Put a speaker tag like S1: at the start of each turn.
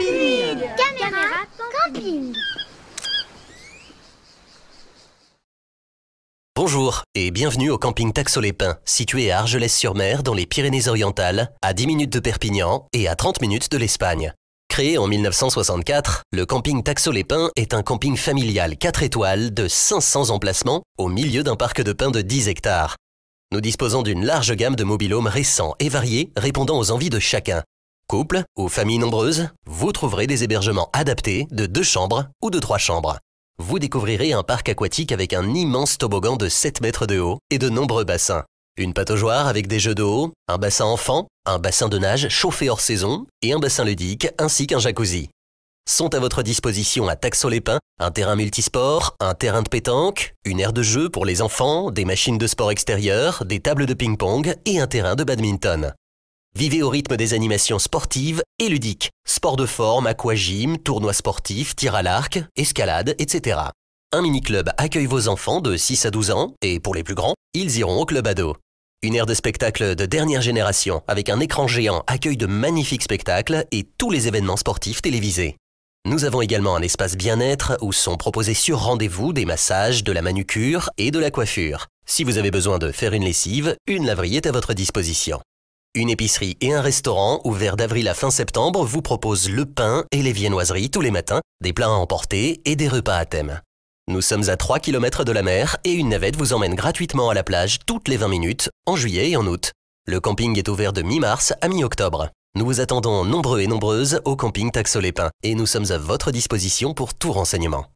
S1: camping camping
S2: Bonjour et bienvenue au camping Taxo-les-Pins, situé à Argelès-sur-Mer dans les Pyrénées-Orientales, à 10 minutes de Perpignan et à 30 minutes de l'Espagne. Créé en 1964, le camping Taxo-les-Pins est un camping familial 4 étoiles de 500 emplacements au milieu d'un parc de pins de 10 hectares. Nous disposons d'une large gamme de mobil-homes récents et variés, répondant aux envies de chacun couple ou familles nombreuses, vous trouverez des hébergements adaptés de deux chambres ou de trois chambres. Vous découvrirez un parc aquatique avec un immense toboggan de 7 mètres de haut et de nombreux bassins. Une pataugeoire avec des jeux d'eau, un bassin enfant, un bassin de nage chauffé hors saison et un bassin ludique ainsi qu'un jacuzzi. Sont à votre disposition à Taxo-les-Pins un terrain multisport, un terrain de pétanque, une aire de jeu pour les enfants, des machines de sport extérieures, des tables de ping-pong et un terrain de badminton. Vivez au rythme des animations sportives et ludiques. Sport de forme, aquagym, tournois sportifs, tir à l'arc, escalade, etc. Un mini-club accueille vos enfants de 6 à 12 ans et pour les plus grands, ils iront au club ado. Une aire de spectacle de dernière génération avec un écran géant accueille de magnifiques spectacles et tous les événements sportifs télévisés. Nous avons également un espace bien-être où sont proposés sur rendez-vous des massages, de la manucure et de la coiffure. Si vous avez besoin de faire une lessive, une laverie est à votre disposition. Une épicerie et un restaurant ouverts d'avril à fin septembre vous proposent le pain et les viennoiseries tous les matins, des plats à emporter et des repas à thème. Nous sommes à 3 km de la mer et une navette vous emmène gratuitement à la plage toutes les 20 minutes, en juillet et en août. Le camping est ouvert de mi-mars à mi-octobre. Nous vous attendons nombreux et nombreuses au camping Taxo-les-Pins et nous sommes à votre disposition pour tout renseignement.